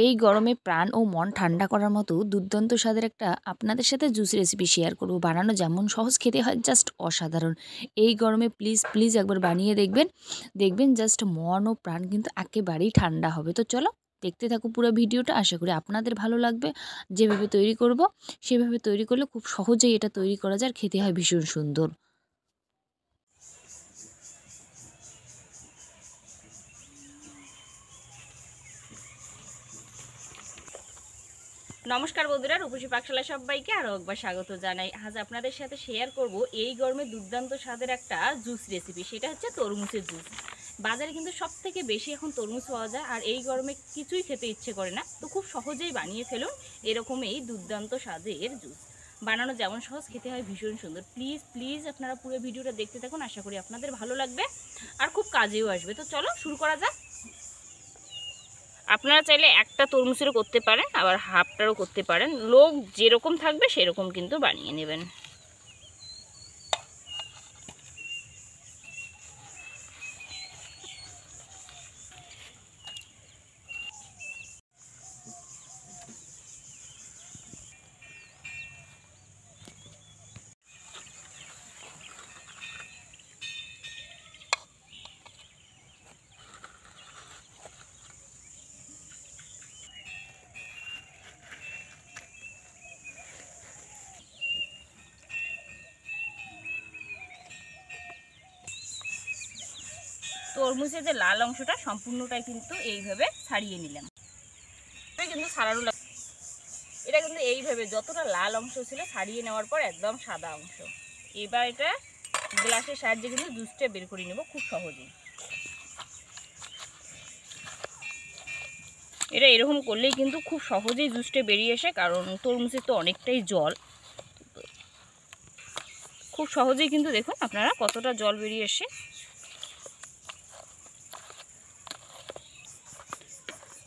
এই গরমে প্রাণ ও মন ঠান্ডা করার মতো দুর্দান্ত স্বাদের একটা আপনাদের সাথে জুস রেসিপি শেয়ার করব বানানো যেমন সহজ খেতে হয় জাস্ট অসাধারণ এই গরমে প্লিজ প্লিজ একবার বানিয়ে দেখবেন দেখবেন জাস্ট মন ও প্রাণ কিন্তু একেবারেই ঠান্ডা হবে তো চলো দেখতে থাকো পুরো ভিডিওটা আশা করি আপনাদের ভালো লাগবে যেভাবে তৈরি করব সেভাবে তৈরি করলে খুব সহজেই এটা তৈরি করা যায় খেতে হয় ভীষণ সুন্দর নমস্কার বন্ধুরা রূপসী পাকশালা সবাইকে আরও একবার স্বাগত জানাই আজ আপনাদের সাথে শেয়ার করব এই গরমে দুর্দান্ত স্বাদের একটা জুস রেসিপি সেটা হচ্ছে তরমুজের জুস বাজারে কিন্তু সব থেকে বেশি এখন তরমুজ পাওয়া যায় আর এই গরমে কিছুই খেতে ইচ্ছে করে না তো খুব সহজেই বানিয়ে ফেলুন এরকম এই দুর্দান্ত স্বাদের জুস বানানো যেমন সহজ খেতে হয় ভীষণ সুন্দর প্লিজ প্লিজ আপনারা পুরো ভিডিওটা দেখতে থাকুন আশা করি আপনাদের ভালো লাগবে আর খুব কাজেও আসবে তো চলো শুরু করা যাক আপনারা চাইলে একটা তরমুজেরও করতে পারেন আবার হাফটারও করতে পারেন লোক যেরকম থাকবে সেরকম কিন্তু বানিয়ে নেবেন তরমুজের যে লাল অংশটা সম্পূর্ণটাই কিন্তু এইভাবে ছাড়িয়ে নিলাম কিন্তু সারানো এটা কিন্তু এইভাবে যতটা লাল অংশ ছিল ছাড়িয়ে নেওয়ার পর একদম সাদা অংশ এবার এটা গ্লাসের সাহায্যে কিন্তু জুসটা বের করে নেব খুব সহজেই এটা এরকম করলেই কিন্তু খুব সহজেই জুসটা বেরিয়ে আসে কারণ তরমুজে তো অনেকটাই জল খুব সহজেই কিন্তু দেখুন আপনারা কতটা জল বেরিয়ে আসে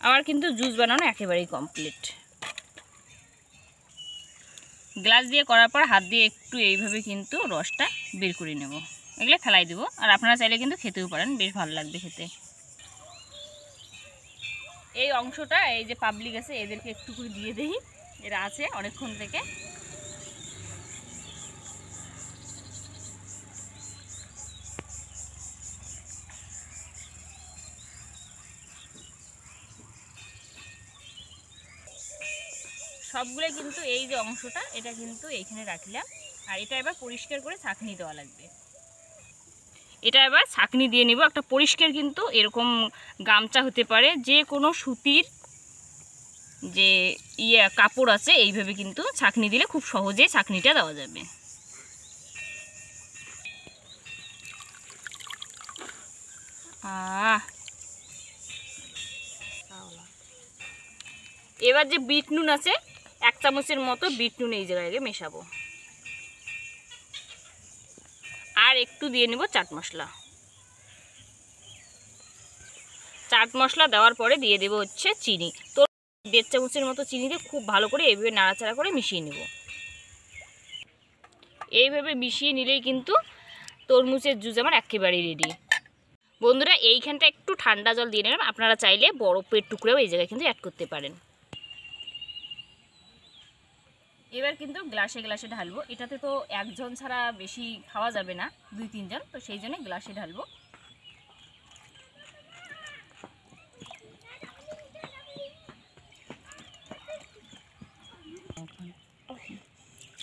আমার কিন্তু জুস বানানো একেবারেই কমপ্লিট গ্লাস দিয়ে করার পর হাত দিয়ে একটু এইভাবে কিন্তু রসটা বের করে নেব এগুলো ফেলাই দেবো আর আপনারা চাইলে কিন্তু খেতেও পারেন বেশ ভালো লাগবে খেতে এই অংশটা এই যে পাবলিক আছে এদেরকে একটু করে দিয়ে দিই এরা আছে অনেকক্ষণ থেকে সবগুলো কিন্তু এই যে অংশটা এটা কিন্তু এইখানে রাখলাম আর এটা এবার পরিষ্কার করে ছাঁকনি দেওয়া লাগবে এটা এবার ছাঁকনি দিয়ে নিব একটা পরিষ্কার কিন্তু এরকম গামছা হতে পারে যে কোনো সুতির যে ইয়ে কাপড় আছে এইভাবে কিন্তু ছাঁকনি দিলে খুব সহজে ছাঁকনিটা দেওয়া যাবে এবার যে বিটনুন আছে এক চামচের মতো বিট নুন এই জায়গায় মেশাবো আর একটু দিয়ে নেব চাট মশলা চাট মশলা দেওয়ার পরে দিয়ে দেব হচ্ছে চিনি তো দেড় চামচের মতো চিনি দিয়ে খুব ভালো করে এইভাবে নাড়াচাড়া করে মিশিয়ে নেব এইভাবে মিশিয়ে নিলেই কিন্তু তরমুজের জুস আমার একেবারেই রেডি বন্ধুরা এইখানটা একটু ঠান্ডা জল দিয়ে নেবেন আপনারা চাইলে বরফের টুকরেও এই জায়গায় কিন্তু অ্যাড করতে পারেন এবার কিন্তু গ্লাসে গ্লাসে ঢালবো এটাতে তো একজন ছাড়া বেশি খাওয়া যাবে না দুই তিনজন তো সেই জন্য গ্লাসে ঢালবো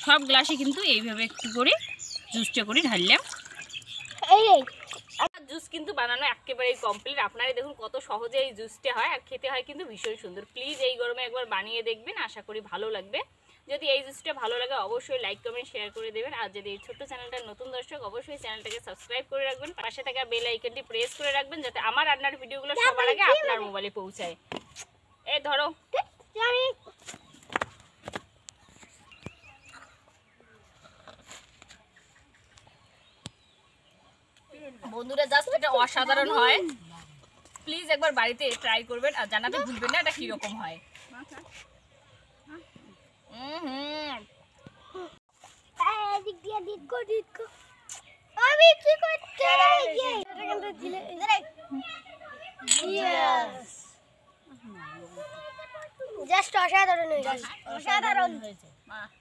সব গ্লাসে কিন্তু এইভাবে একটু করে জুসটা করে ঢাললাম জুস কিন্তু বানানো একেবারেই কমপ্লিট আপনারা দেখুন কত সহজে এই জুসটা হয় আর খেতে হয় কিন্তু ভীষণ সুন্দর প্লিজ এই গরমে একবার বানিয়ে দেখবেন আশা করি ভালো লাগবে যদি এই জিনিসটা ভালো লাগে অবশ্যই লাইক কমেন্ট শেয়ার করে দেবেন আর যদি এই ছোট্ট চ্যানেলটা নতুন দর্শক অবশ্যই চ্যানেলটাকে সাবস্ক্রাইব করে রাখবেন পাশে থাকা বেল আইকনটি প্রেস করে রাখবেন যাতে আমার রান্নার ভিডিওগুলো সবার আগে আপনার মোবাইলে পৌঁছায় এ ধরো বন্ধুরা জাস্ট এটা অসাধারণ হয় প্লিজ একবার বাড়িতে ট্রাই করবেন আর জানাতে ভুলবেন না এটা কীরকম হয় আমি কি করছি জাস্ট অসাধারণ হয়েছে অসাধারণ হয়েছে